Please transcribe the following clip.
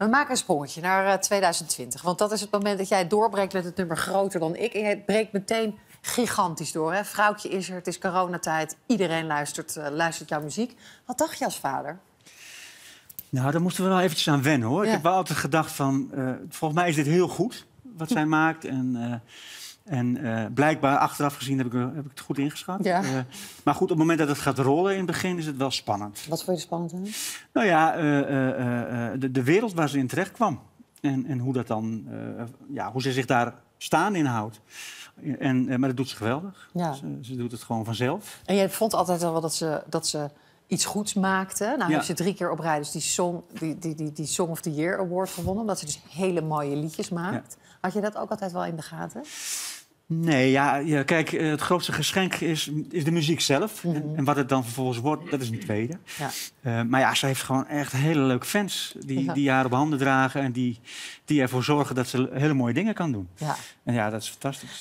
We maken een sprongetje naar 2020. Eh, want dat is het moment dat jij doorbreekt met het nummer groter dan ik. En jij breekt meteen gigantisch door. Hè? Vrouwtje is er, het is coronatijd. Iedereen luistert, eh, luistert jouw muziek. Wat dacht je als vader? Nou, daar moesten we wel eventjes aan wennen, hoor. Ik heb wel altijd gedacht van... Eh, volgens mij is dit heel goed, wat zij maakt. En... En eh, blijkbaar, achteraf gezien, heb ik, eh, heb ik het goed ingeschat. Eh, maar goed, op het moment dat het gaat rollen in het begin, is het wel spannend. Wat vond je spannend Nou ja, de, de, wereld waar ze in terecht kwam. En, en hoe, dat dan, ja, hoe ze zich daar staan in houdt. En, maar dat doet ze geweldig. Ja. Ze, doet het gewoon vanzelf. En jij vond altijd wel dat ze, dat ze iets goeds maakte. Nou ja. ze drie keer op rij dus die song, die, die, die, die song of the Year Award gewonnen... omdat ze dus hele mooie liedjes maakt. Had je dat ook altijd wel in de gaten? Nee, ja, kijk, eh, het grootste geschenk is, is de muziek zelf. Mhm. en, wat het dan vervolgens wordt, dat is een tweede. Ja. Eh, maar ja, ze heeft gewoon echt hele leuke fans die, die haar op handen dragen... en die, die ervoor zorgen dat ze hele mooie dingen kan doen. Ja. En ja, dat is fantastisch.